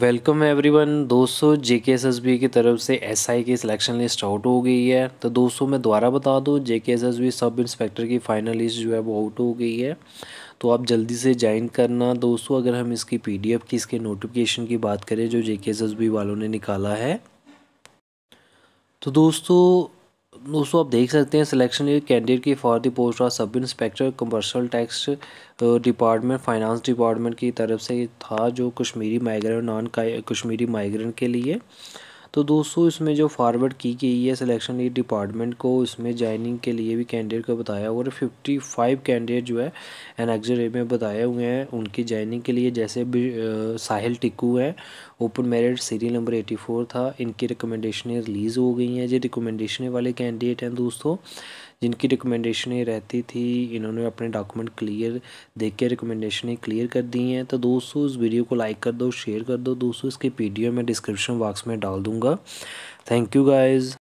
welcome everyone दोस्तों जे K S S B की तरफ से एस आई की सिलेक्शन लिस्ट आउट हो गई है तो दोस्तों मैं दोबारा बता दूँ J K S S B sub inspector की फाइनल लिस्ट जो है वो आउट हो गई है तो आप जल्दी से ज्वाइन करना दोस्तों अगर हम इसकी पी डी एफ की इसके नोटिफिकेशन की बात करें जो जे के एस एस बी वालों ने निकाला है तो दोस्तों दोस्तों आप देख सकते हैं सिलेक्शन कैंडिडेट की for the post of sub inspector commercial tax department finance department की तरफ से था जो Kashmiri migrant non Kashmiri migrant के लिए तो दोस्तों इसमें जो फॉरवर्ड की गई है सिलेक्शन ये डिपार्टमेंट को इसमें ज्वाइनिंग के लिए भी कैंडिडेट को बताया और फिफ्टी फाइव कैंडिडेट जो है एनएक्जरे में बताए हुए हैं उनकी ज्वाइनिंग के लिए जैसे भी साहिल टिक्कू है open merit serial number eighty four था इनकी रिकमेंडेशनें रिलीज़ हो गई हैं जो रिकमेंडेशन वाले कैंडिडेट हैं दोस्तों जिनकी रिकमेंडेशनें रहती थी इन्होंने अपने डॉक्यूमेंट क्लियर देख के रिकमेंडेशनें क्लियर कर दी हैं तो दोस्तों इस वीडियो को लाइक कर दो शेयर कर दो दोस्तों इसकी पी मैं डिस्क्रिप्शन बॉक्स में डाल दूँगा थैंक यू गाइज़